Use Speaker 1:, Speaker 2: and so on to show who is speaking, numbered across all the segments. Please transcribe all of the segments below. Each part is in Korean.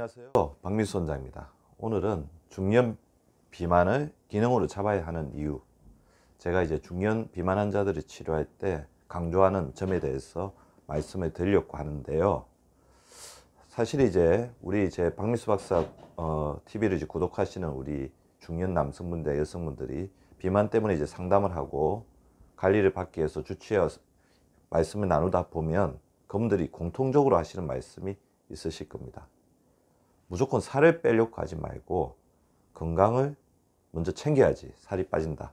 Speaker 1: 안녕하세요. 박민수 원장입니다. 오늘은 중년 비만을 기능으로 잡아야 하는 이유 제가 이제 중년 비만 환자들을 치료할 때 강조하는 점에 대해서 말씀을 드리려고 하는데요. 사실 이제 우리 제 박민수 박사 어, TV를 이제 구독하시는 우리 중년 남성분들, 여성분들이 비만 때문에 이제 상담을 하고 관리를 받기 위해서 주치와 말씀을 나누다 보면 그분들이 공통적으로 하시는 말씀이 있으실 겁니다. 무조건 살을 빼려고 하지 말고 건강을 먼저 챙겨야지 살이 빠진다.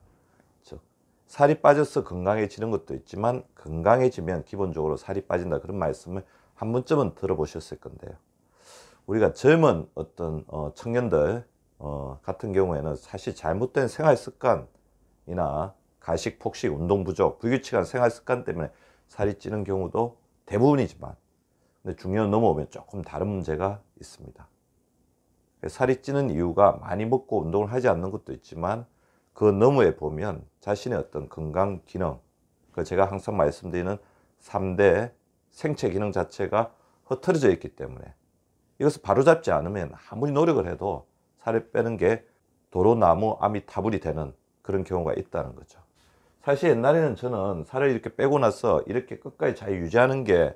Speaker 1: 즉 살이 빠져서 건강해지는 것도 있지만 건강해지면 기본적으로 살이 빠진다 그런 말씀을 한 번쯤은 들어보셨을 건데요. 우리가 젊은 어떤 어, 청년들 어, 같은 경우에는 사실 잘못된 생활 습관이나 가식, 폭식, 운동 부족, 불규칙한 생활 습관 때문에 살이 찌는 경우도 대부분이지만 근데 중년 넘어오면 조금 다른 문제가 있습니다. 살이 찌는 이유가 많이 먹고 운동을 하지 않는 것도 있지만 그 너머에 보면 자신의 어떤 건강 기능 그 제가 항상 말씀드리는 3대 생체 기능 자체가 흐트러져 있기 때문에 이것을 바로잡지 않으면 아무리 노력을 해도 살을 빼는 게 도로나무 암이 타불이 되는 그런 경우가 있다는 거죠. 사실 옛날에는 저는 살을 이렇게 빼고 나서 이렇게 끝까지 잘 유지하는 게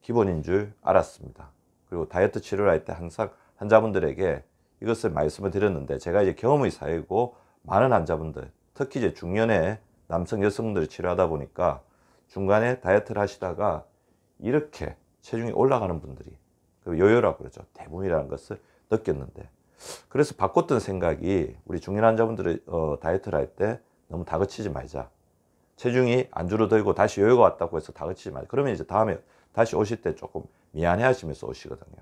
Speaker 1: 기본인 줄 알았습니다. 그리고 다이어트 치료를 할 때 항상 환자분들에게 이것을 말씀을 드렸는데 제가 이제 경험의 사이고 많은 환자분들 특히 이제 중년의 남성 여성들을 치료하다 보니까 중간에 다이어트를 하시다가 이렇게 체중이 올라가는 분들이 그 요요라고 그러죠 대부분이라는 것을 느꼈는데 그래서 바꿨던 생각이 우리 중년 환자분들이 어, 다이어트를 할 때 너무 다그치지 말자 체중이 안 줄어들고 다시 요요가 왔다고 해서 다그치지 말자 그러면 이제 다음에 다시 오실 때 조금 미안해 하시면서 오시거든요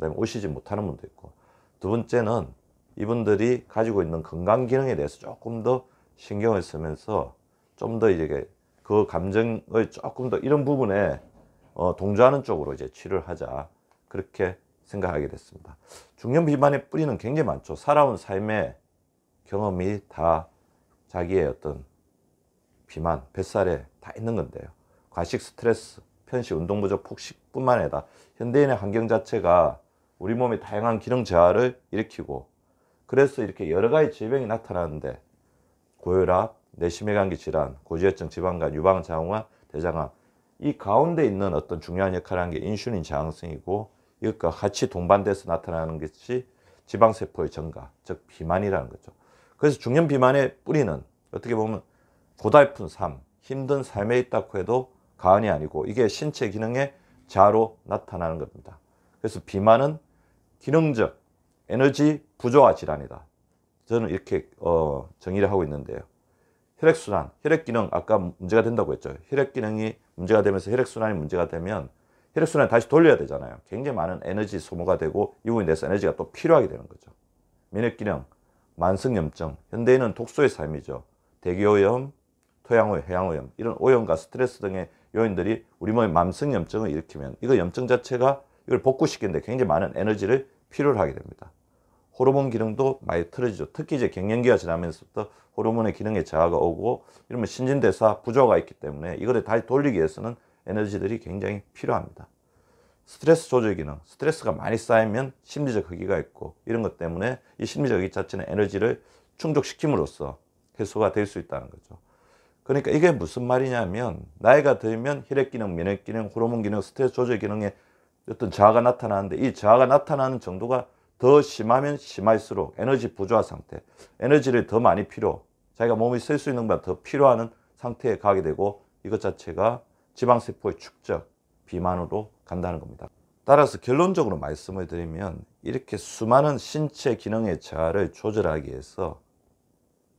Speaker 1: 그다음에 오시지 못하는 분도 있고 두 번째는 이분들이 가지고 있는 건강 기능에 대해서 조금 더 신경을 쓰면서 좀 더 이제 그 감정을 조금 더 이런 부분에 어, 동조하는 쪽으로 이제 치료를 하자 그렇게 생각하게 됐습니다. 중년 비만의 뿌리는 굉장히 많죠. 살아온 삶의 경험이 다 자기의 어떤 비만, 뱃살에 다 있는 건데요. 과식, 스트레스, 편식, 운동 부족, 폭식뿐만 아니라 현대인의 환경 자체가 우리 몸의 다양한 기능 저하를 일으키고 그래서 이렇게 여러 가지 질병이 나타나는데 고혈압, 내심해관계 질환, 고지혈증, 지방간, 유방 장화, 대장암 이 가운데 있는 어떤 중요한 역할을 하는 게 인슐린 저항성이고 이것과 같이 동반돼서 나타나는 것이 지방세포의 증가, 즉 비만이라는 거죠. 그래서 중년 비만의 뿌리는 어떻게 보면 고달픈 삶, 힘든 삶에 있다고 해도 과언이 아니고 이게 신체 기능의 자로 나타나는 겁니다. 그래서 비만은 기능적 에너지 부조화 질환이다. 저는 이렇게 어, 정의를 하고 있는데요. 혈액순환, 혈액기능 아까 문제가 된다고 했죠. 혈액기능이 문제가 되면서 혈액순환이 문제가 되면 혈액순환 다시 돌려야 되잖아요. 굉장히 많은 에너지 소모가 되고 이부분에대해서 에너지가 또 필요하게 되는 거죠. 면역기능, 만성염증, 현대인은 독소의 삶이죠. 대기오염, 토양오염, 해양오염 이런 오염과 스트레스 등의 요인들이 우리 몸의 만성염증을 일으키면 이거 염증 자체가 이걸 복구시키는데 굉장히 많은 에너지를 필요로 하게 됩니다. 호르몬 기능도 많이 틀어지죠. 특히 이제 갱년기가 지나면서부터 호르몬의 기능에 저하가 오고 이러면 신진대사 부조가 있기 때문에 이거를 다시 돌리기 위해서는 에너지들이 굉장히 필요합니다. 스트레스 조절 기능, 스트레스가 많이 쌓이면 심리적 허기가 있고 이런 것 때문에 이 심리적 허기 자체는 에너지를 충족시킴으로써 해소가 될 수 있다는 거죠. 그러니까 이게 무슨 말이냐면 나이가 들면 혈액 기능, 면역 기능, 호르몬 기능, 스트레스 조절 기능에 어떤 자아가 나타나는데 이 자아가 나타나는 정도가 더 심하면 심할수록 에너지 부조화 상태, 에너지를 더 많이 필요, 자기가 몸이 쓸 수 있는 것보다 더 필요하는 상태에 가게 되고 이것 자체가 지방세포의 축적, 비만으로 간다는 겁니다. 따라서 결론적으로 말씀을 드리면 이렇게 수많은 신체 기능의 자아를 조절하기 위해서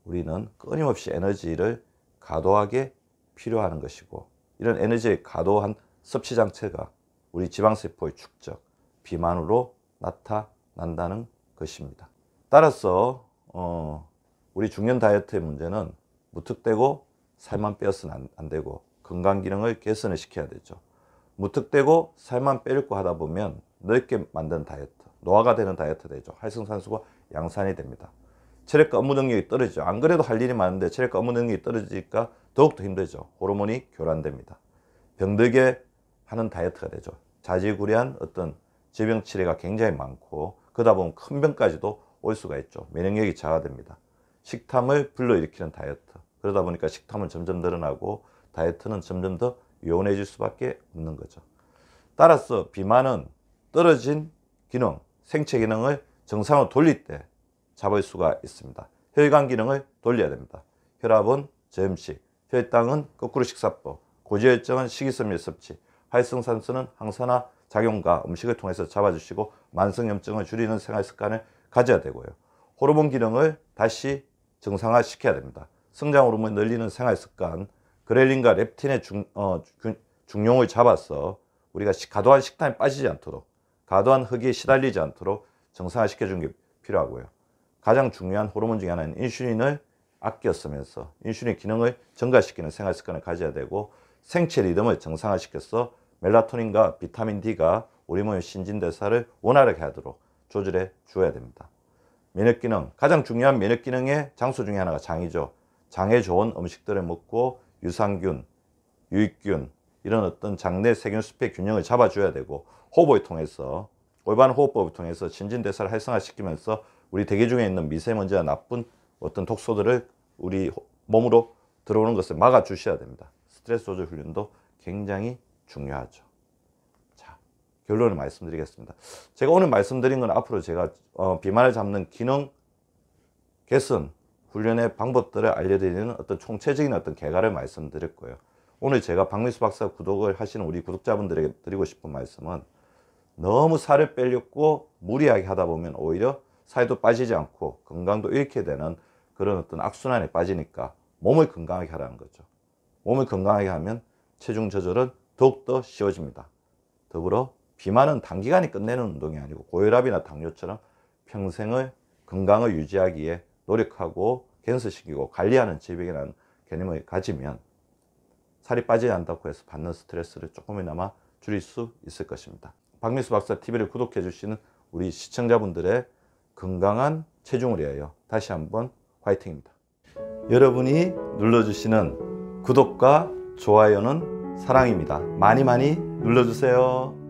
Speaker 1: 우리는 끊임없이 에너지를 과도하게 필요하는 것이고 이런 에너지의 과도한 섭취 장체가 우리 지방세포의 축적, 비만으로 나타난다는 것입니다. 따라서 어, 우리 중년 다이어트의 문제는 무턱대고 살만 빼었으면 안, 안 되고 건강 기능을 개선을 시켜야 되죠. 무턱대고 살만 빼려고 하다 보면 넓게 만든 다이어트, 노화가 되는 다이어트 되죠. 활성산소가 양산이 됩니다. 체력과 업무 능력이 떨어지죠. 안 그래도 할 일이 많은데 체력과 업무 능력이 떨어지니까 더욱더 힘들죠. 호르몬이 교란됩니다. 병들게 하는 다이어트가 되죠. 자질구레한 어떤 질병 치레가 굉장히 많고 그러다 보면 큰 병까지도 올 수가 있죠. 면역력이 저하됩니다. 식탐을 불러일으키는 다이어트. 그러다 보니까 식탐은 점점 늘어나고 다이어트는 점점 더 요원해질 수밖에 없는 거죠. 따라서 비만은 떨어진 기능, 생체 기능을 정상으로 돌릴 때 잡을 수가 있습니다. 혈관 기능을 돌려야 됩니다. 혈압은 저염식, 혈당은 거꾸로 식사법, 고지혈증은 식이섬유 섭취, 활성산소는 항산화 작용과 음식을 통해서 잡아주시고 만성염증을 줄이는 생활습관을 가져야 되고요. 호르몬 기능을 다시 정상화시켜야 됩니다. 성장 호르몬 늘리는 생활습관, 그렐린과 렙틴의 중, 어, 중용을 잡아서 우리가 과도한 식단에 빠지지 않도록 과도한 흙에 시달리지 않도록 정상화시켜주는 게 필요하고요. 가장 중요한 호르몬 중에 하나인 인슐린을 아껴 쓰면서 인슐린 기능을 증가시키는 생활습관을 가져야 되고 생체 리듬을 정상화시켜서 멜라토닌과 비타민 D가 우리 몸의 신진대사를 원활하게 하도록 조절해 주어야 됩니다. 면역기능, 가장 중요한 면역기능의 장소 중에 하나가 장이죠. 장에 좋은 음식들을 먹고 유산균, 유익균, 이런 어떤 장내 세균 숲의 균형을 잡아줘야 되고 호흡을 통해서 올바른 호흡법을 통해서 신진대사를 활성화시키면서 우리 대기 중에 있는 미세먼지나 나쁜 어떤 독소들을 우리 몸으로 들어오는 것을 막아주셔야 됩니다. 스트레스 조절 훈련도 굉장히 중요하죠. 자, 결론을 말씀드리겠습니다. 제가 오늘 말씀드린 건 앞으로 제가 어, 비만을 잡는 기능, 개선, 훈련의 방법들을 알려드리는 어떤 총체적인 어떤 개괄을 말씀드렸고요. 오늘 제가 박미수 박사 구독을 하시는 우리 구독자분들에게 드리고 싶은 말씀은 너무 살을 빼려고 무리하게 하다 보면 오히려 살도 빠지지 않고 건강도 잃게 되는 그런 어떤 악순환에 빠지니까 몸을 건강하게 하라는 거죠. 몸을 건강하게 하면 체중 조절은 더욱더 쉬워집니다. 더불어 비만은 단기간에 끝내는 운동이 아니고 고혈압이나 당뇨처럼 평생의 건강을 유지하기에 노력하고 갱스시키고 관리하는 질병이라는 개념을 가지면 살이 빠지지 않다고 해서 받는 스트레스를 조금이나마 줄일 수 있을 것입니다. 박민수 박사 TV를 구독해 주시는 우리 시청자분들의 건강한 체중을 위하여 다시 한번 화이팅입니다. 여러분이 눌러주시는 구독과 좋아요는 사랑입니다. 많이 많이 눌러주세요.